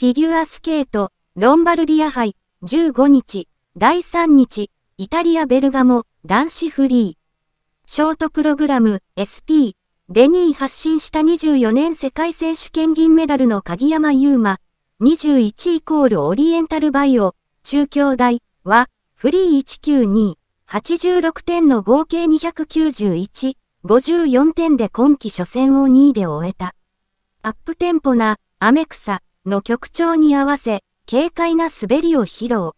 フィギュアスケート、ロンバルディア杯、15日、第3日、イタリア・ベルガモ、男子フリー。ショートプログラム、SP、デニー発進した24年世界選手権銀メダルの鍵山優馬、21イコールオリエンタルバイオ、中京大は、フリー1 9 2 8 6点の合計291、54点で今季初戦を2位で終えた。アップテンポな、アメクサ、の曲調に合わせ、軽快な滑りを披露。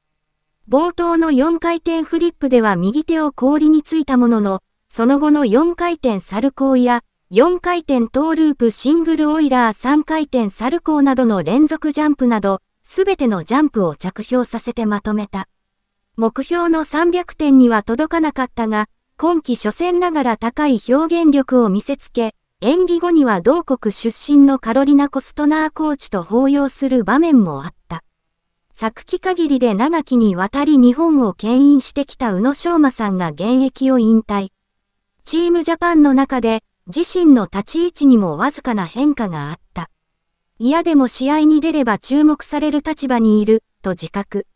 冒頭の4回転フリップでは右手を氷についたものの、その後の4回転サルコーや、4回転トーループシングルオイラー3回転サルコーなどの連続ジャンプなど、すべてのジャンプを着氷させてまとめた。目標の300点には届かなかったが、今季初戦ながら高い表現力を見せつけ、演技後には同国出身のカロリナ・コストナーコーチと抱擁する場面もあった。昨季限りで長きにわたり日本を牽引してきた宇野昌磨さんが現役を引退。チームジャパンの中で自身の立ち位置にもわずかな変化があった。嫌でも試合に出れば注目される立場にいる、と自覚。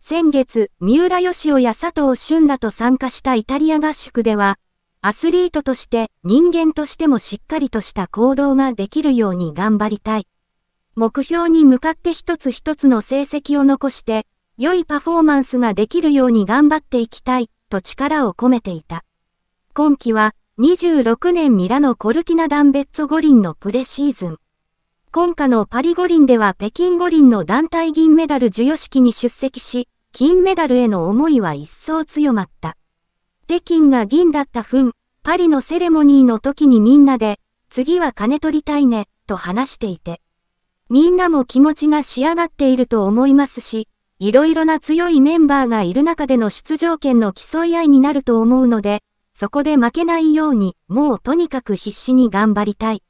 先月、三浦義雄や佐藤俊らと参加したイタリア合宿では、アスリートとして人間としてもしっかりとした行動ができるように頑張りたい。目標に向かって一つ一つの成績を残して、良いパフォーマンスができるように頑張っていきたい、と力を込めていた。今季は、26年ミラノコルティナダンベッツォ五輪のプレシーズン。今夏のパリ五輪では北京五輪の団体銀メダル授与式に出席し、金メダルへの思いは一層強まった。北京が銀だった分、パリのセレモニーの時にみんなで、次は金取りたいね、と話していて。みんなも気持ちが仕上がっていると思いますし、いろいろな強いメンバーがいる中での出場権の競い合いになると思うので、そこで負けないように、もうとにかく必死に頑張りたい。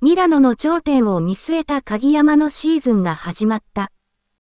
ミラノの頂点を見据えた鍵山のシーズンが始まった。